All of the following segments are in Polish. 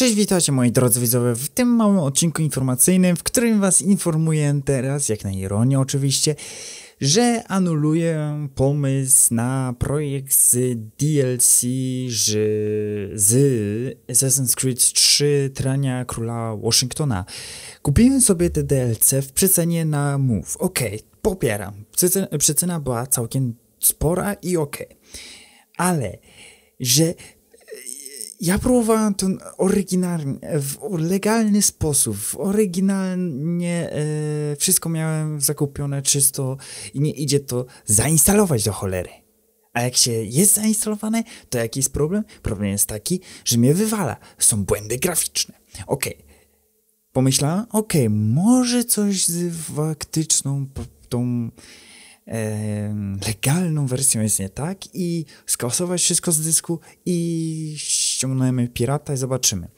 Cześć, witajcie moi drodzy widzowie w tym małym odcinku informacyjnym, w którym was informuję teraz, jak na ironię oczywiście, że anuluję pomysł na projekt z DLC z, z Assassin's Creed 3 Trania Króla Washingtona. Kupiłem sobie te DLC w przecenie na Move. Okej, okay, popieram. Przecena, była całkiem spora i okej. Okay. Ale, że ja próbowałem to oryginalnie, w legalny sposób, oryginalnie e, wszystko miałem zakupione czysto i nie idzie to zainstalować do cholery. A jak się jest zainstalowane, to jaki jest problem? Problem jest taki, że mnie wywala. Są błędy graficzne. Okej. Okay. Pomyślałem, okej, okay, może coś z faktyczną tą legalną wersją jest nie tak i skasować wszystko z dysku i ściągnąłem pirata i zobaczymy.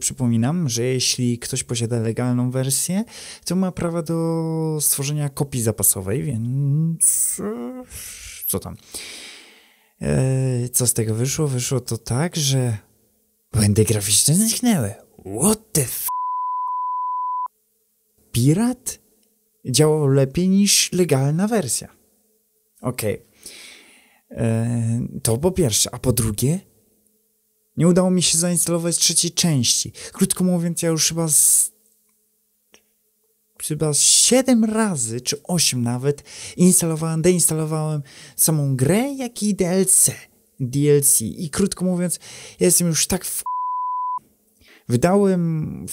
przypominam, że jeśli ktoś posiada legalną wersję, to ma prawo do stworzenia kopii zapasowej, więc co tam. E, co z tego wyszło? Wyszło to tak, że błędy graficzne zniknęły. What the f... Pirat? działał lepiej niż legalna wersja. Okej. Okay. E, to po pierwsze, a po drugie, nie udało mi się zainstalować trzeciej części. Krótko mówiąc, ja już chyba z, chyba 7 razy, czy 8 nawet, instalowałem, deinstalowałem samą grę, jak i DLC. DLC. I krótko mówiąc, jestem już tak w... Wydałem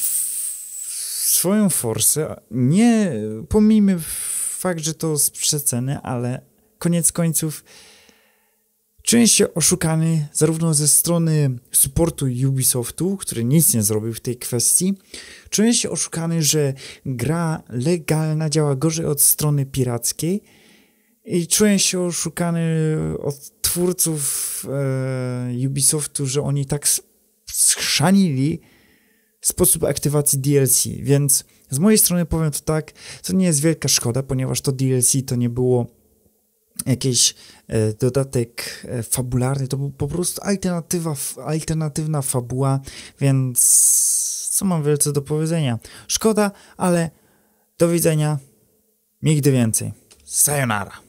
swoją forsę, nie pomijmy fakt, że to z przeceny, ale koniec końców czuję się oszukany zarówno ze strony supportu Ubisoftu, który nic nie zrobił w tej kwestii, czuję się oszukany, że gra legalna działa gorzej od strony pirackiej i czuję się oszukany od twórców e, Ubisoftu, że oni tak schrzanili sposób aktywacji DLC, więc z mojej strony powiem to tak, to nie jest wielka szkoda, ponieważ to DLC to nie było jakiś e, dodatek e, fabularny, to był po prostu alternatywa, alternatywna fabuła, więc co mam wielce do powiedzenia. Szkoda, ale do widzenia, nigdy więcej. Sayonara.